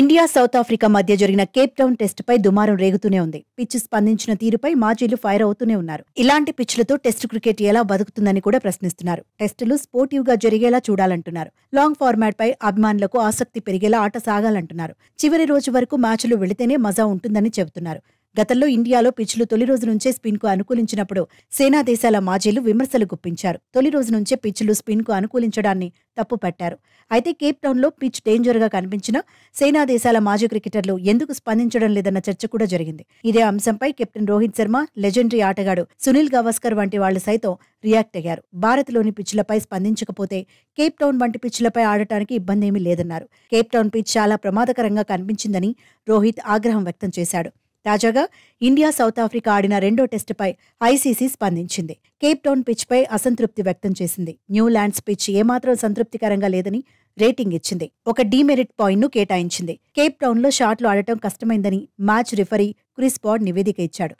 India south Africa మధ్య జరిగిన Cape town test పై దుమారం రేగుతూనే ఉంది పిచ్ స్పందించిన తీరుపై మాజీలు ఫైర్ అవుతూనే ఉన్నారు ఇలాంటి పిచ్లతో టెస్ట్ క్రికెట్ ఎలా బతుకుతుందని కూడా ప్రశ్నిస్తున్నారు టెస్టులు స్పోర్టివ్ గా జరిగేలా చూడాలంటున్నారు లాంగ్ ఫార్మాట్ పై అభిమానులకు ఆసక్తి పెరిగేలా ఆట సాగాలంటున్నారు చివరి రోజు వరకు మ్యాచ్లు వెళితేనే మజా ఉంటుందని చెబుతున్నారు గతంలో ఇండియాలో పిచ్లు తొలి రోజు నుంచే స్పిన్కు అనుకూలించినప్పుడు సేనా దేశాల మాజీలు విమర్శలు గుప్పించారు తొలి రోజు నుంచే పిచ్లు స్పిన్కు అనుకూలించడాన్ని తప్పుపట్టారు అయితే కేప్ టౌన్లో పిచ్ డేంజర్గా కనిపించిన సేనా దేశాల మాజీ క్రికెటర్లు ఎందుకు స్పందించడం లేదన్న చర్చ కూడా జరిగింది ఇదే అంశంపై కెప్టెన్ రోహిత్ శర్మ లెజెండరీ ఆటగాడు సునీల్ గవాస్కర్ వంటి వాళ్లు సైతం రియాక్ట్ అయ్యారు భారత్లోని పిచ్లపై స్పందించకపోతే కేప్ టౌన్ వంటి పిచ్లపై ఆడటానికి ఇబ్బంది ఏమీ లేదన్నారు కేప్ టౌన్ పిచ్ చాలా ప్రమాదకరంగా కనిపించిందని రోహిత్ ఆగ్రహం వ్యక్తం చేశాడు తాజాగా ఇండియా సౌత్ ఆఫ్రికా ఆడిన రెండో టెస్టుపై ఐసీసీ స్పందించింది కేప్ టౌన్ పిచ్పై అసంతృప్తి వ్యక్తం చేసింది న్యూలాండ్స్ పిచ్ ఏమాత్రం సంతృప్తికరంగా లేదని రేటింగ్ ఇచ్చింది ఒక డీమెరిట్ పాయింట్ను కేటాయించింది కేప్ టౌన్లో షాట్లు ఆడటం కష్టమైందని మ్యాచ్ రిఫరీ క్రిస్ పాడ్ నివేదిక ఇచ్చాడు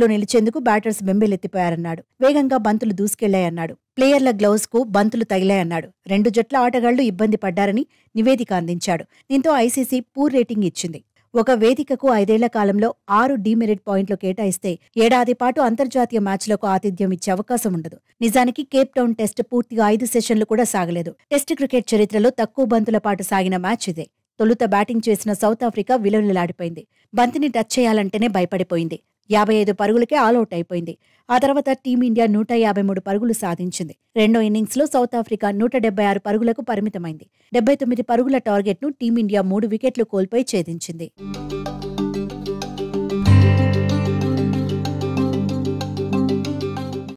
లో నిలిచేందుకు బ్యాటర్స్ బెంబెలెత్తిపోయారన్నాడు వేగంగా బంతులు దూసుకెళ్లాయన్నాడు ప్లేయర్ల గ్లౌస్ కు బంతులు తగిలాయన్నాడు రెండు జట్ల ఆటగాళ్లు ఇబ్బంది పడ్డారని నివేదిక అందించాడు దీంతో ఐసీసీ పూర్ రేటింగ్ ఇచ్చింది ఒక వేదికకు ఐదేళ్ల కాలంలో ఆరు డిమెరిట్ పాయింట్లు కేటాయిస్తే ఏడాది పాటు అంతర్జాతీయ మ్యాచ్లకు ఆతిథ్యం ఇచ్చే అవకాశం ఉండదు నిజానికి కేప్ టౌన్ టెస్ట్ పూర్తిగా ఐదు సెషన్లు కూడా సాగలేదు టెస్ట్ క్రికెట్ చరిత్రలో తక్కువ బంతుల పాటు సాగిన మ్యాచ్ ఇదే తొలుత బ్యాటింగ్ చేసిన సౌత్ ఆఫ్రికా విలువలలాడిపోయింది బంతిని టచ్ చేయాలంటేనే భయపడిపోయింది యాభై ఐదు పరుగులకే ఆల్అౌట్ అయిపోయింది ఆ తర్వాత టీమిండియా నూట యాభై మూడు పరుగులు సాధించింది రెండో ఇన్నింగ్స్లో సౌత్ ఆఫ్రికా నూట డెబ్బై ఆరు పరుగులకు పరిమితమైంది డెబ్బై తొమ్మిది పరుగుల టార్గెట్ను టీమిండియా మూడు వికెట్లు కోల్పోయి ఛేదించింది